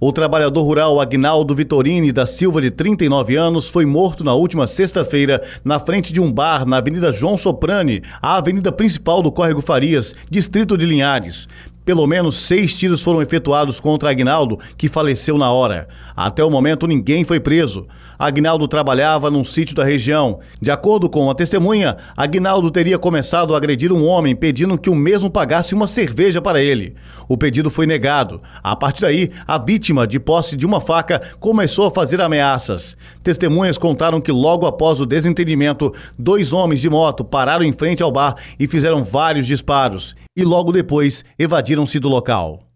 O trabalhador rural Agnaldo Vitorini da Silva, de 39 anos, foi morto na última sexta-feira na frente de um bar na Avenida João Soprani, a avenida principal do Córrego Farias, distrito de Linhares. Pelo menos seis tiros foram efetuados contra Agnaldo, que faleceu na hora. Até o momento, ninguém foi preso. Agnaldo trabalhava num sítio da região. De acordo com a testemunha, Agnaldo teria começado a agredir um homem pedindo que o mesmo pagasse uma cerveja para ele. O pedido foi negado. A partir daí, a vítima, de posse de uma faca, começou a fazer ameaças. Testemunhas contaram que logo após o desentendimento, dois homens de moto pararam em frente ao bar e fizeram vários disparos e logo depois evadiram-se do local.